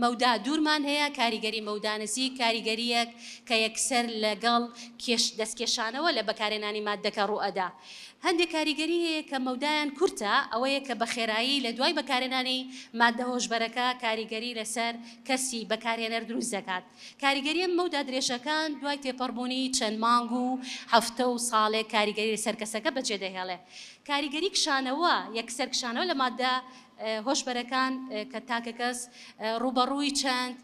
مەودا دوورمان هەیە کاریگەری مەودانسی کاریگەریەک کە یەکسەر لەگەڵ دەستکێشانەوە لە بەکارێنانی مادەکە ڕوئەدا. هەندێک کاریگەری هەیە کە مەودایان کورتە ئەوەیە کە بە خێرایی لە دوای بەکارێنانی مادە هۆشببەرەکە کاریگەری لەسەر کەسی بەکارێنەر دروست دەکات. کاریگەریە مەودا درێژەکان دوای تێپەڕبوونی چەند مانگ و هەفتە و ساڵێک کاریگەری لەسەر کەسەکە بەجێدەهێڵێ. کاریگەری کشانەوە یەکسەر کشانەوە لە مادە هۆشبەرەکان کە تاکە کەس ڕوبەڕووی چەند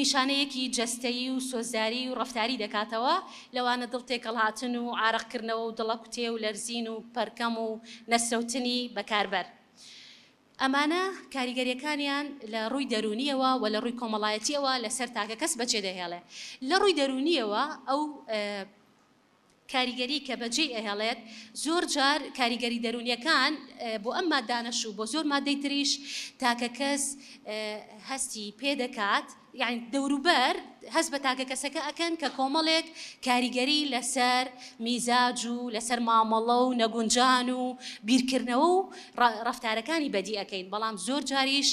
نیشانەیەکی جستایی و سۆزاری و ڕفتاری دەکاتەوە لەوانە دڵتێکەڵ هاتن و عراقکردنەوە و دڵە کوتێ و لەرزین و پەرکەم و نەسەوتنی بەکاربەر. ئەمانە کاریگەریەکانیان لە ڕووی دەرونیەوە و لە ڕووی کۆمەڵایەتیەوە لەسەر تاکە کەس بەچێ دەهێڵێ. لە ڕووی دەرونیەوە ئەو کاریگەری کە بەجێ ئەهێڵێت زۆر جار کاریگەری دەرونیەکان بۆ ئەم مادانەش و بۆ زۆر مادەی تریش تاکە کەس هەستی پێدەکات یعنی دەوروبەر هەست بە تاکە کەسەکە ئەکەن کە کۆمەڵێک کاریگەری لەسەر میزاج و لەسەر مامەڵە و نەگونجان و بیرکردنەوە و ڕفتارەکانی بەدی ئەەکەین بەڵام زۆر جاریش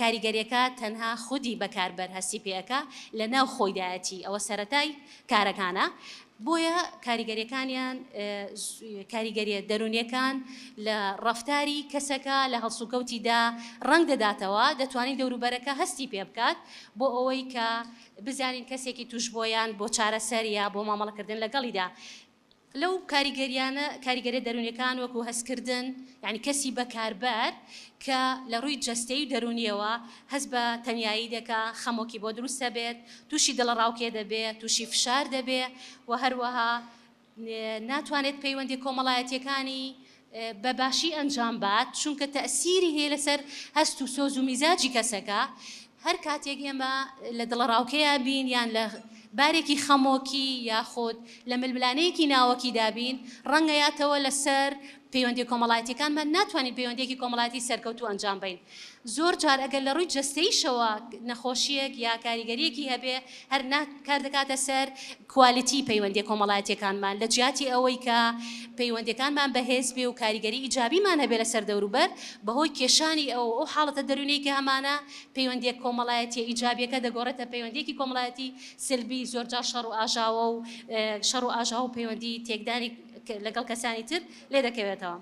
کاریگەریەکە تەنها خودی بەکاربەر هەسی پێەکە لە ناو خۆیدایەتی ئەوە سەتای کارەکانە بۆیە کاریگەریەکانیان کاریگەریە دەرونیەکان لە ڕفتاری کەسەکە لە هەڵسوکەوتیدا ڕنگ دەداتەوە دەتوانین دەوروبەرەکە هەستی پێ بکات بۆ ئەوەی کە بزانین کەسێکی توش بۆیان بۆ چارەسەریە بۆ مامەڵەکردن لەگەڵیدا لەو کاریگەریانە کاریگەری دەرونیەکان وەکو هەستکردن یعنی کەسی بەکاربەر کە لە ڕووی جستەی دەرونیەوە هەست بە تەنایی دەکا خەمۆکی بۆ دروستە بێت تووشی دڵڕاوکێ دەبێت تووشی فشار دەبێت و هەروەها ناتوانێت پەیوەندی کۆمەڵایەتەکانی بەباشی ئەنجام بات چونکە تەسیری هەیە لەسەر هەست و سۆز و میزاجی کەسەکە هەر کاتێک ئێمە لە دڵڕاوکەیە بین یان لە بارێکی خەمۆکی یاخود لە ململانەیەکی ناوەکی دابین ڕەنگەیاتەوە لەسەر پەیوەندی کۆمەڵایەتەکانمان ناتوانین پەیوەندێکی کۆمەڵاتی سەرکەوت و ئەنجام بین زۆر جار ئەگەر لە ڕووی جستەیشەوە نەخۆشیەک یا کاریگەریەکی هەبێ هەر کار دەکاتە سەر کوالیتی پەیوەندی کۆمەڵایەتەکانمان لە جیاتی ئەوەی کە پەیوەندەکانمان بەهێز بێ و کاریگەری ئیجابیمان هەبێ لەسەر دەوروبەر بەهۆی کێشانی ئەو ئەو حاڵەتە دەرونەیەکە هەمانە پەیوەندێک کۆمەڵایەتی ئیجابیەکە دەگۆڕێتە پەیوەندێکی کۆمەڵایەتی سلبی زۆرجار شەڕ و ئاژاوە و شەڕ و ئاژاو و پەیوەندی تێکدانی لەگەڵ کەسانی تر لێ دەکەوێتەوە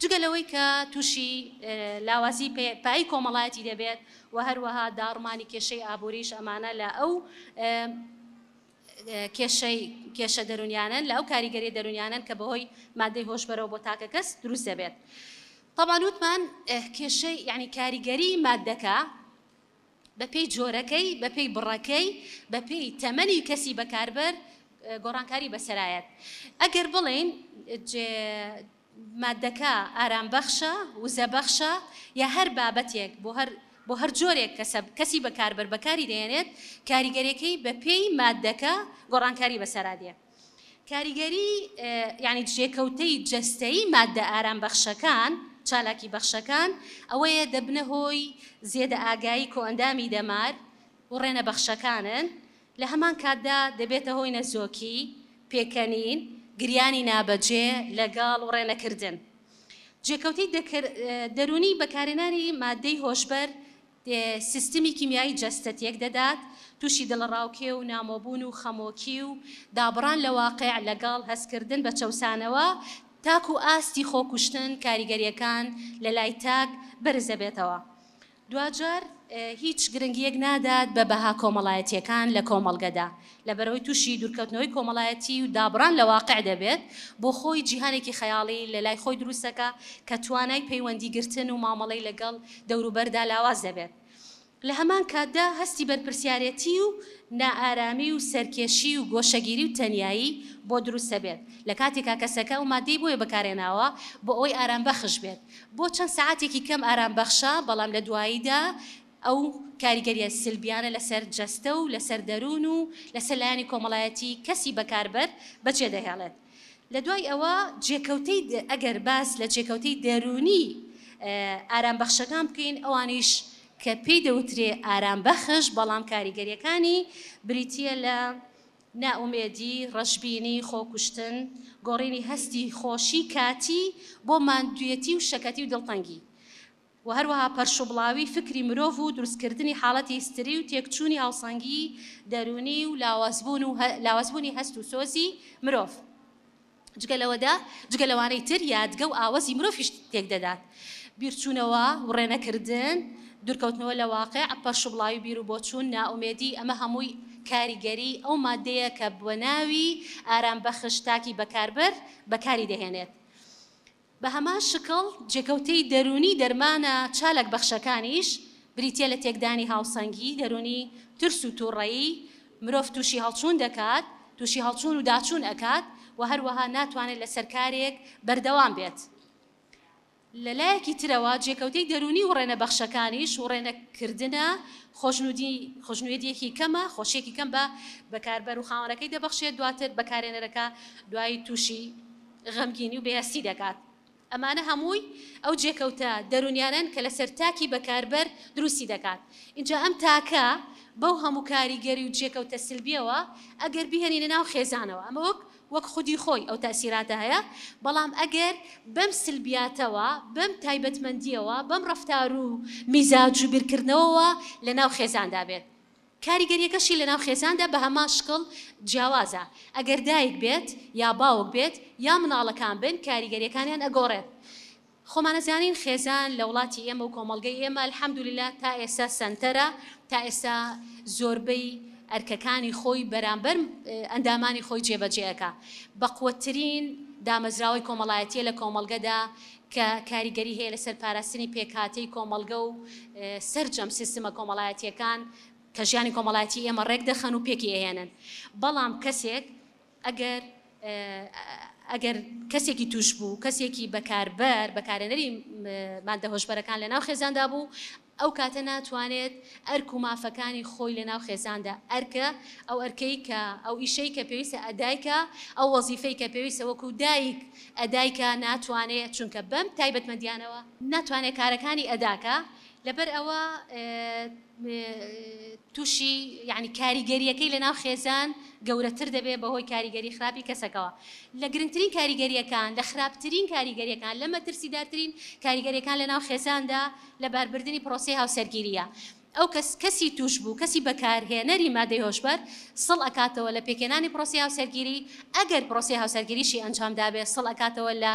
جگە لەوەی کە تووشی لاوازی پایی کۆمەڵایەتی دەبێت و هەروەها داڕمانی کێشەی ئابوووریش ئەمانە لە ئەو کێشەی کێشە دەرونیانن لە ئەو کاریگەری دەرونیانن کە بەهۆی مادەی هۆشبەرەوە بۆ تاکە کەس دروست دەبێت. تەمانوتمان کێشەی یعنی کاریگەری مادەکە بە پێی جۆرەکەی بە پێی بڕەکەی بە پێی تەمەنی کەسی بەکاربەر گۆڕانکاری بەسەرایەت ئەگەر بڵین مادەکە ئارامبەخشە وزەبەخشە یا هەر بابەتێک بۆ هەر بۆ هەر جۆرێک کەسی بەکاربەر بەکاری دێنێت کاریگەریەکەی بە پێی مادەکە گۆڕانکاری بەسەرادێ. کاریگەری ینی جێکەوتەی جستەی مادە ئارام بەخشەکان چالاکی بەخشەکان ئەوەیە دەبنە هۆی زێدە ئاگایی کۆئندامی دەمار و ڕێنە بەخشەکانن لە هەمان کاتدا دەبێتە هۆی نەزۆکی پێکەنین گریانی نابەجێ لەگاڵ و ڕێنەکردن. جێکەوتی دەرونی بەکارێنانی مادەی هۆشبەر سیستمی کیمیایی جەستەتیەک دەدات تووشی دڵڕاوکێ و نامۆبوون و خەمۆکی و دابڕان لە واقع لەگەڵ هەستکردن بە چەسانەوە تاک و ئاستی خۆکوشتن کاریگەریەکان لە لای تاک بەرزەبێتەوە. دوجار هیچ گرنگیەک نادات بە بەها کۆمەڵایەتیەکان لە کۆمەڵگەدا لە بەرەوەی تووشی دوورکەوتنەوەی کۆمەڵایەتی و دابران لە واقع دەبێت بۆ خۆی جیهانێکی خەیاڵی لە لای خۆی دروستەکە کە توانای پەیوەندیگرتن و مامەڵی لەگەڵ دەوروبەردا لاواز دەبێت. لە هەمان کاتدا هەستی بەرپسیارەتی و نائارامی و سەرکێشی و گۆشەگیری و تەنایی بۆ دروستە بێت لە کاتێکا کەسەکە و مادەی بۆیە بەکارێناوە بۆ ئەوی ئارام بەخش بێت بۆ چەند سعاتێکی کەم ئارام بەخشە بەڵام لە دواییدا ئەو کاریگەریە سلبیانە لەسەر جەستە و لەسەر دەروون و لەسەر لایانی کۆمەڵایەتی کەسی بەکاربەر بەچێ دەهێڵێت لە دوای ئەوە جێکەوتەی ئەگەر باس لە جێکەوتەی دەرونی ئارامبەخشەکان بکەین ئەوانیش کە پێی دەوترێ ئارامبەخش بەڵام کاریگەریەکانی بریتە لە ناومێدی ڕەشببینی خۆکوشتن گۆڕینی هەستی خۆشی کاتی بۆ مادوویەتی و شەکەتی و دڵتەنگی و هەروەها پەرشوبڵاوی فکری مرۆڤ و دروستکردنی حاڵەتی ئیستری و تێکچوونی هاوسەنگی دەرونی و لاوازبوون و لاوازبوونی هەست و سۆزی مرۆڤ. جگەلەوەدا جگەلەوانەی تر یادگە و ئاوەزی مرۆڤش تێک دەدات. بیرچوونەوە وڕێنەکردن، دوورکەوتنەوە لە واقع پەرشوبڵاوی بیر و بۆچوون ناومێدی ئەمە هەمووی کاریگەری ئەو مادەیە کە بۆ ناوی ئارام بەخشتاکی بەکاربەر بەکاری دەهێنێت. بە هەمان شکڵ جێکەوتەی دەرونی دەرمانە چالک بەخشەکانیش بریتە لە تێکدانی هاوسەنگی دەرونی ترس و تووڕەیی مرۆڤ تووشی هەڵچوون دەکات تووشی هەڵچوون و داچوون ئەکات و هەروەها ناتوانێت لە سەرکارێک بەردەوام بێت. لە لایەکی ترەوە جێکەوتەی دەرونی و ڕێنەبەخشەکانیش و ڕێنەکردە خۆشنوێتیەکی کەمە خۆشیێکی کەم بە بەکاربەر و خاوەەکەی دەبەخشێت دواتر بەکارێنەرەکە دوایی تووشی غەمگینی و بەیاسی دەکات. ئەمانە هەمووی ئەو جێکەوتە دەرونیانن کە لە سەرتاکی بەکاربەر دروستی دەکات. اینجا ئەم تاکە بەو هەموو کاریگەری و جێکەوتە سلبیەوە ئەگەر بهێنی لە ناو خێزانەوە ئەمە وەک وەک خودی خۆی ئەو تاسیراتە هەیە بەڵام ئەگەر بەم سلبیاتەوە بەم تایبەتمەندیەوە بەم ڕفتار و میزاج و بیرکردنەوەەوە لە ناو خێزاندا بێت کاریگەریەکەشی لەناو خێزاندا بە هەما شکڵ جیاوازە ئەگەر دایک بێت یا باوک بێت یا مناڵەکان بن کاریگەریەکانیان ئەگۆڕێت خۆمانەزانین خێزان لە وڵاتی ئێمە و کۆمەلگەی ئێمە الحەمدوللا تا ئێستا سنتەرە تا ئێستا زۆربەی ئەرکەکانی خۆی بەرامبەر ئەندامانی خۆی جێبەجێەکە بە قوترین دامەزراوی کۆمەڵایەتی لە کۆمەلگەدا کە کاریگەری هەیە لەسەر پاراستنی پێکاتی کۆمەلگە و سرجەم سیستمە کۆمەڵایەتیەکان کە ژیانی کۆمەڵاتی ئێمە ڕێک دەخەن و پێکی ئەێنن بەڵام کەسێک ئەگەر ئەگەر کەسێکی توش بوو کەسێکی بەکاربەر بەکارێنەری مادە هۆشبەرەکان لە ناو خێزاندا بوو ئەو کاتە ناتوانێت ئەرک و مافەکانی خۆی لە ناو خێزاندا ئەرکە ئەو ئەرکەی کە ئەو ئیشەی کە پێویستە ئەدایکە ئەو وەزیفەی کە پێویستە وەکو دایک ئەدایکە ناتوانێت چونکە بەم تایبەتمەندیانەوە ناتوانێت کارەکانی ئەداکە لەبەر ئەوە تووشی یعنی کاریگەریەکەی لە ناو خێزان گەورەتر دەبێت بەهۆی کاریگەری خراپی کەسەکەەوە لە گرنگترین کاریگەریەکان لە خراپترین کاریگەریەکان لە مەترسیدارترین کاریگەریەکان لە ناو خێزاندا لە باربردننی پرۆسی هاوسەرگیریە ئەو کەس کەسی توش بوو کەسی بەکارهێنەری مادەی هۆشبەر سڵ ئەکاتەوە لە پێکێنانی پرۆسی هاوسەرگیری ئەگەر پرۆسی هاوسەرگیریشی ئەنجامدابێ سڵ ئەکاتەوە لە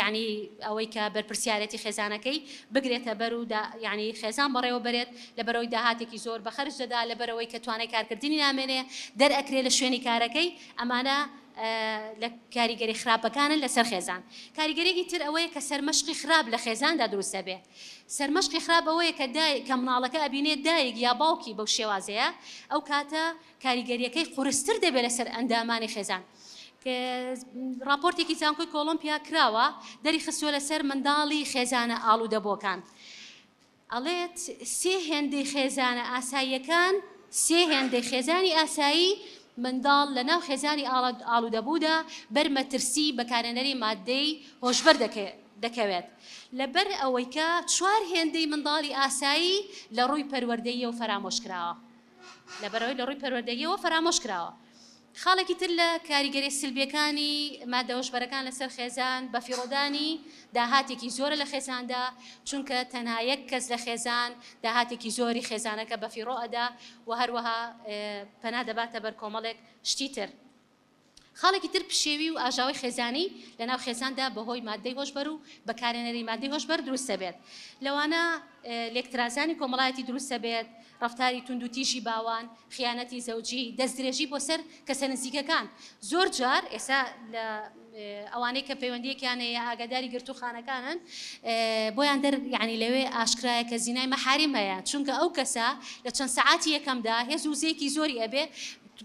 ینی ئەوەی کە بەرپسیارەتی خێزانەکەی بگرێتە بەر و ینی خێزان بەڕێوە بێت لە بەرەوەی داهاتێکی زۆر بەخەرجدا لە بەرەوەی کە توانای کارکردنی نامێنێ دەرئەکرێ لە شوێنی کارەکەی ئەمانە لە کاریگەری خراپەکانن لەسەر خێزان کاریگەرێکی تر ئەوەیە کە سەرمەشقی خراپ لە خێزاندا دروستە بێ سەرمەشقی خراپ ئەوەیە کە کە مناڵەکە ئەبینێت دایک یا باوکی بەو شێوازەیە ئەو کاتە کاریگەریەکەی قورستر دەبێت لەسەر ئەندامانی خێزان راپۆرتێکی زانکۆی کۆلمپیا کراوە دەری خستووە لەسەر منداڵی خێزانە ئالوودەبۆکان ئەڵێت سێ هێندەی خێزانە ئاساییەکان سێ هێندەی خێزانی ئاسایی منداڵ لە ناو خێزانی ئالودەبوودا بەرمەترسی بەکارێنەری مادەی هۆشبەر دەکەوێت لەبەر ئەوەیکە چوار هێندەی منداڵی ئاسایی لە ڕووی پەروەردەیە و فەرامۆشکراوە لەبەرەوەی لە ڕووی پەروەردەیەوە فەرامۆشکراوە خاڵێکی تر لە کاریگەری سلبیەکانی مادەوشبەرەکان لەسەر خێزان بە فیڕۆدانی داهاتێکی زۆرە لە خێزاندا چونکە تەنایەک کەس لە خێزان داهاتێکی زۆری خێزانەکە بە فیڕۆئدا و هەروەها پەنا دەباتە بەر کۆمەڵێک شتی تر. خاڵێکی تر پشێوی و ئاژاوی خێزانی لەناو خێزاندا بەهۆی مادەی هۆشبەر و بەکارێنەری مادەی هۆشبەر دروستە بێت. لەوانە لێکترازانی کۆمەڵایەتی دروستە بێت، ڕفتاری تونند و تیژی باوان خیانەتی زەوجی دەستدرێژی بۆ سەر کەسە نزیکەکان زۆر جار ئێسا لە ئەوانەی کە پەیوەندیەکیانە ئاگاداری گرتو خانەکانن بۆیان دەر یعنی لەوێ ئاشکرایە کە زینای مەحاریم هەیە چونکە ئەو کەسە لە چەند سعاتی یەکەمدا هێز وزێکی زۆری ئەبێ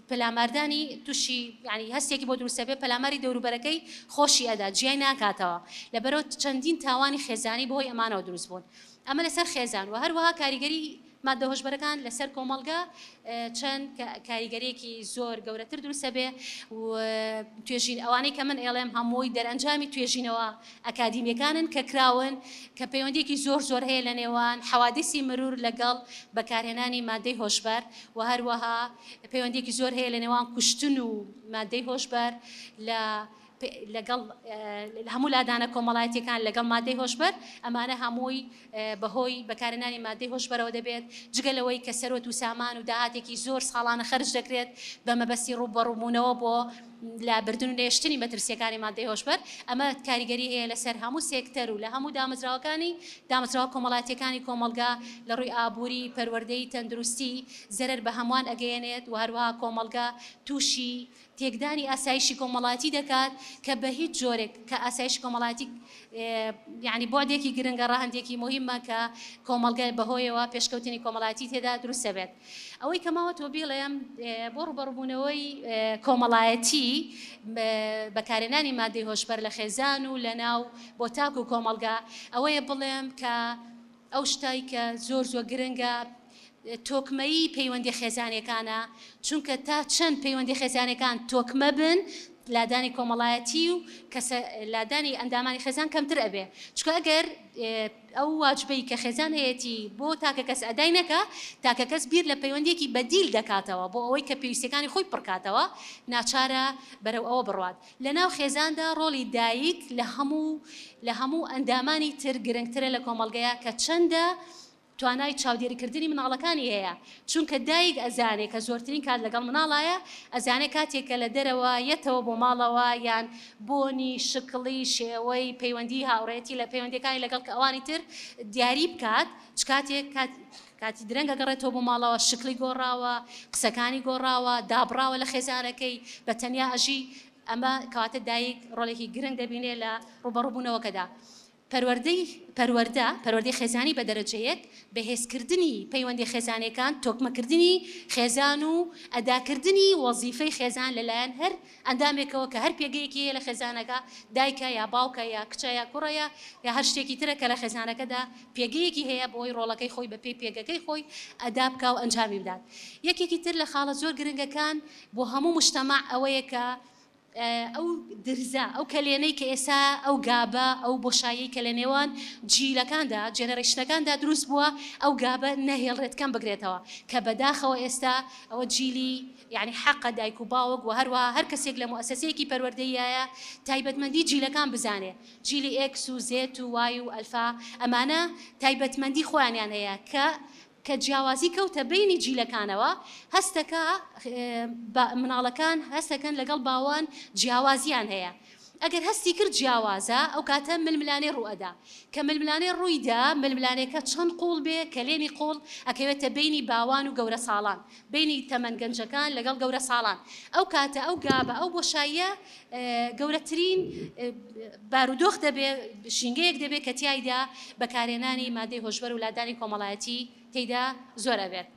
پەلاماردانی تووشی ینی هەستێکی بۆ دروستەبێ پەلاماری دەوروبەرەکەی خۆشی ئەدا جیای ناکاتەوە لەبەرەوە چەندین تاوانی خێزانی بۆی ئەمانەوە دروست بوون. ئەمە لەسەر خێزان و هەروەها کاریگەری مادە هۆشبەرەکان لەسەر کۆمەلگا چەند کاریگەرێکی زۆر گەورەتر دروستە بێ توێژین ئەوانەی کە من ئێڵێم هەمووی دەرەنجامی توێژینەوە ئەکادیمیەکانن کە کراون کە پەیوەندێکی زۆر زۆر هەیە لە نێوان حوادسی مرور لەگەڵ بەکارهێنانی مادەی هۆشبەر و هەروەها پەیوەندێکی زۆر هەیە لە نێوان کوشتن و مادەی هۆشبەر لە لەگەڵ هەموو لادانە کۆمەڵایەتەکان لەگەڵ مادەی هۆشبەر ئەمانە هەمووی بەهۆی بەکارێنانی مادەی هۆشبەرەوە دەبێت جگەلەوەی کە سەرۆت و سامان و داهاتێکی زۆر ساڵانە خرج دەکرێت بەمەبەستی ڕووبەڕووبوونەوە بۆ لابردن و نێشتنی بەترسیەکانی مادەی هۆشبەر ئەمە کاریگەری هەیە لەسەر هەموو سێکتەر و لە هەموو دامەزراوەکانی دامەزراوە کۆمەڵاتیەکانی کۆمەلگا لە ڕووی ئابووری پەروەردەی تەندروستی زەرەر بە هەمووان ئەگەیەنێت و هەروەها کۆمەلگا تووشی تێکدانی ئاسایشی کۆمەڵاتی دەکات کە بە هیچ جۆرێک کە ئاسایش کۆمەڵاتی یعنی بۆ دێکی گرنگە ڕەهندێکی مهمە کە کۆمەلگای بەهۆیەوە پێشکەوتنی کۆمەڵاتی تێدا دروستە بێت ئەوەی کەماوە تۆ بیڵێم بۆ ڕوبەڕبوونەوەی کۆمەڵایەتی بەکارێنانی مادەی هۆشبەر لە خێزان و لە ناو بۆ تاک و کۆمەلگا ئەوەیە بڵێم کە ئەو شتای کە زۆر زۆر گرنگە تۆکمەیی پەیوەندی خێزانەکانە چونکە تا چەند پەیوەندی خێزانەکان تۆکمە بن لادانی کۆمەڵایەتی و کەسە لادانی ئەندامانی خێزان کەمتر ئەبێ چکە ئەگەر ئەو واجبەی کە خێزانەتی بۆ تاکە کەس ئەدای نەکە تاکە کەس بیر لە پەیوەندێکی بەدیل دەکاتەوە بۆ ئەوەی کە پێویستەکانی خۆی پڕکاتەوە ناچارە بەرەو ئەوە بڕات لە ناو خێزاندا ڕۆلی دایک لە هەموو لە هەموو ئەندامانی تر گرنگترە لە کۆمەلگەیە کە چەندە توانای چاودێریکردنی مناڵەکانی هەیە چونکە دایک ئەزانێک کە زۆرترین کات لەگەڵ مناڵایە ئەزانێت کاتێکە لە دەرەوە یەتەوە بۆ ماڵەوە یان بۆنی شکڵی شێوەی پەیوەندی هاوڕێتی لە پەیوەندەکانی لەگەڵ ئەوانی تر دیاری بکات چ کاتێک کات کاتی درەنگە گەڕێتەوە بۆ ماڵەوە شکلی گۆڕاوە قسەکانی گۆڕاوە دابراوە لە خێزانەکەی بە تەنیا ئەژی ئەمە کاتە دایک ڕۆلێکی گرنگ دەبینێ لە ڕوبەڕووبوونەوەکەدا. پەروەەردە پەروەردەی خێزانی بە دەرەجەیەک بەهێزکردنی پەیوەندی خێزانەکان تۆکمەکردنی خێزان و ئەداکردنی وەزیفەی خێزان لەلایەن هەر ئەندامێکەوە کە هەر پێگەیەکی هەیە لە خێزانەکە دایکە یا باوکە یا کچە یا کوڕەیە یا هەر شتێکی ترە کە لە خێزانەکەدا پێگەیەکی هەیە بۆی ڕۆڵەکەی خۆی بە پێی پێگەکەی خۆی ئەدا بکە و ئەنجامی بدات. یەکێکی تر لە خاڵە زۆر گرنگەکان بۆ هەموو مشتەما ئەوەیە کە ئەو درزا ئەو کەلێنەی کە ئێسا ئەو گابە ئەو بۆشایی کە لە نێوان جیلەکاندا جێنەرشنەکاندا دروست بووە ئەو گابە نەهێڵڕێتکەم بگرێتەوە کە بەداخەوە ئێستا ئەوە جیلی یعنی حەقە دایک و باوەک و هەروە هەر کەسێک لە مؤسسەیەکی پەروەردەیایە تایبەتمەندی جیلەکان بزانێ جیلی ئکس و زێت و وای و ئەلفا ئەمانە تایبەتمەندی خۆیانیان هەیە کە کە جیاوازی کەوتە بینی جیلەکانەوە هەستەکە مناڵەکان هەستەکەن لەگەڵ باوان جیاوازیان هەیە. ئەگەر هەستی کرد جیاوازە ئەو کاتە ململانێ ڕوئەدا کە ململانێ ڕوویدا ململانێکە چەند قوڵ بێ کەلێنی قوڵ ئەکەوێتە بینی باوان و گەورە ساڵان بینی تەمەنگەنجەکان لەگەڵ گەورە ساڵان ئەو کاتە ئەو گابە ئەو بۆشاییە گەورەترین بارودۆخ دەبێت شنگەیەک دەبێت کە تایدا بەکارێنانی مادەی هۆژبەر و لادانی کۆمەڵایەتی تێدا زۆرە بێت.